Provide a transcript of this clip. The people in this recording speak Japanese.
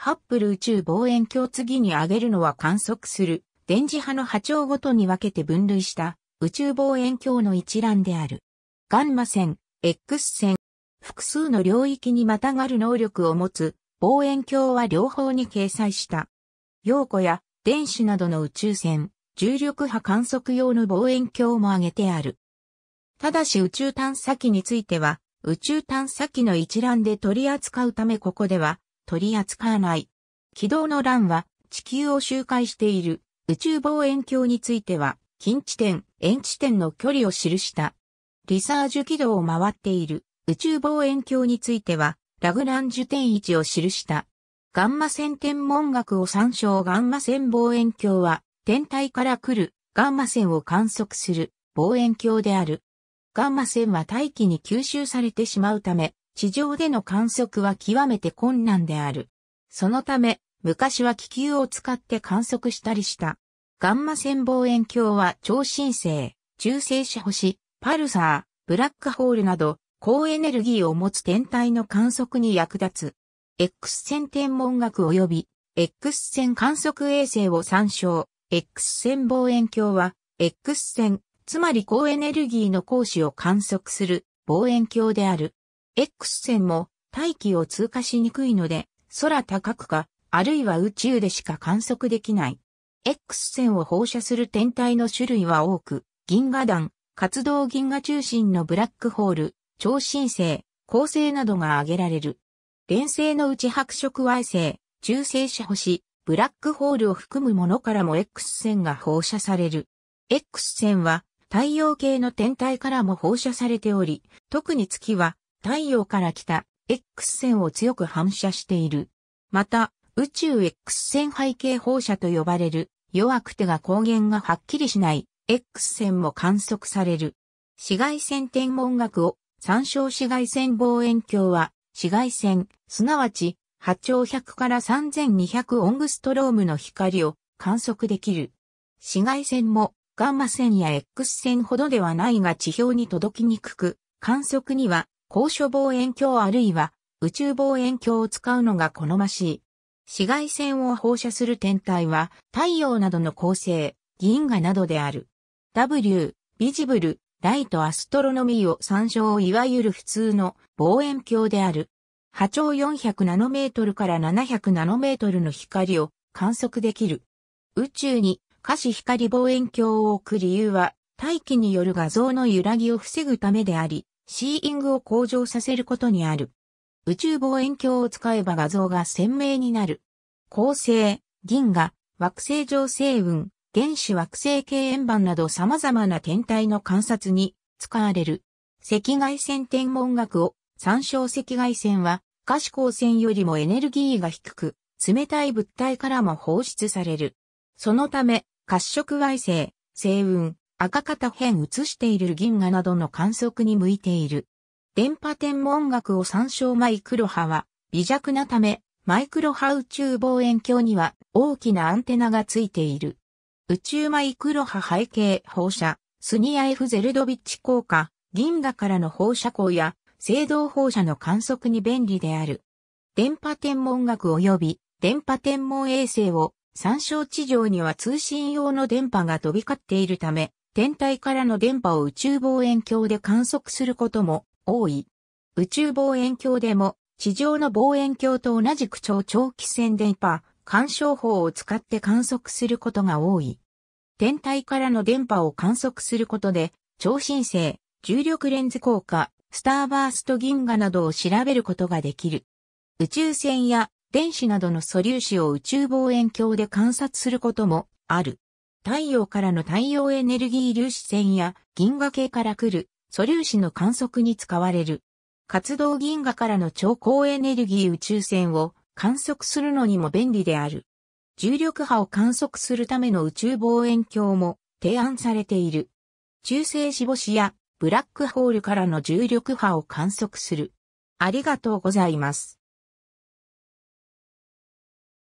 ハッブル宇宙望遠鏡次に挙げるのは観測する電磁波の波長ごとに分けて分類した宇宙望遠鏡の一覧である。ガンマ線、X 線、複数の領域にまたがる能力を持つ望遠鏡は両方に掲載した。陽子や電子などの宇宙線、重力波観測用の望遠鏡も挙げてある。ただし宇宙探査機については、宇宙探査機の一覧で取り扱うためここでは、取り扱わない。軌道の乱は地球を周回している宇宙望遠鏡については近地点、遠地点の距離を記した。リサージュ軌道を回っている宇宙望遠鏡についてはラグランジュ点位置を記した。ガンマ線天文学を参照ガンマ線望遠鏡は天体から来るガンマ線を観測する望遠鏡である。ガンマ線は大気に吸収されてしまうため、地上での観測は極めて困難である。そのため、昔は気球を使って観測したりした。ガンマ線望遠鏡は超新星、中性子星、パルサー、ブラックホールなど、高エネルギーを持つ天体の観測に役立つ。X 線天文学及び X 線観測衛星を参照。X 線望遠鏡は X 線、つまり高エネルギーの光子を観測する望遠鏡である。X 線も大気を通過しにくいので、空高くか、あるいは宇宙でしか観測できない。X 線を放射する天体の種類は多く、銀河団、活動銀河中心のブラックホール、超新星、恒星などが挙げられる。連星のうち白色矮星、中性子星、ブラックホールを含むものからも X 線が放射される。X 線は太陽系の天体からも放射されており、特に月は太陽から来た X 線を強く反射している。また、宇宙 X 線背景放射と呼ばれる弱くてが光源がはっきりしない X 線も観測される。紫外線天文学を参照紫外線望遠鏡は紫外線、すなわち波長100から3200オングストロームの光を観測できる。紫外線もガンマ線や X 線ほどではないが地表に届きにくく、観測には高所望遠鏡あるいは宇宙望遠鏡を使うのが好ましい。紫外線を放射する天体は太陽などの恒星、銀河などである。W、ビジブル、ライトアストロノミーを参照いわゆる普通の望遠鏡である。波長400ナノメートルから700ナノメートルの光を観測できる。宇宙に可視光望遠鏡を置く理由は大気による画像の揺らぎを防ぐためであり、シーイングを向上させることにある。宇宙望遠鏡を使えば画像が鮮明になる。恒星、銀河、惑星上星雲、原子惑星系円盤など様々な天体の観察に使われる。赤外線天文学を参照赤外線は可視光線よりもエネルギーが低く、冷たい物体からも放出される。そのため、褐色矮星、星雲、赤方辺写している銀河などの観測に向いている。電波天文学を参照マイクロ波は微弱なため、マイクロ波宇宙望遠鏡には大きなアンテナがついている。宇宙マイクロ波背景放射、スニア F ゼルドビッチ効果、銀河からの放射光や制動放射の観測に便利である。電波天文学及び電波天文衛星を参照地上には通信用の電波が飛び交っているため、天体からの電波を宇宙望遠鏡で観測することも多い。宇宙望遠鏡でも地上の望遠鏡と同じく超長期線電波干渉法を使って観測することが多い。天体からの電波を観測することで超新星、重力レンズ効果、スターバースト銀河などを調べることができる。宇宙船や電子などの素粒子を宇宙望遠鏡で観察することもある。太陽からの太陽エネルギー粒子線や銀河系から来る素粒子の観測に使われる。活動銀河からの超高エネルギー宇宙線を観測するのにも便利である。重力波を観測するための宇宙望遠鏡も提案されている。中性子星やブラックホールからの重力波を観測する。ありがとうございます。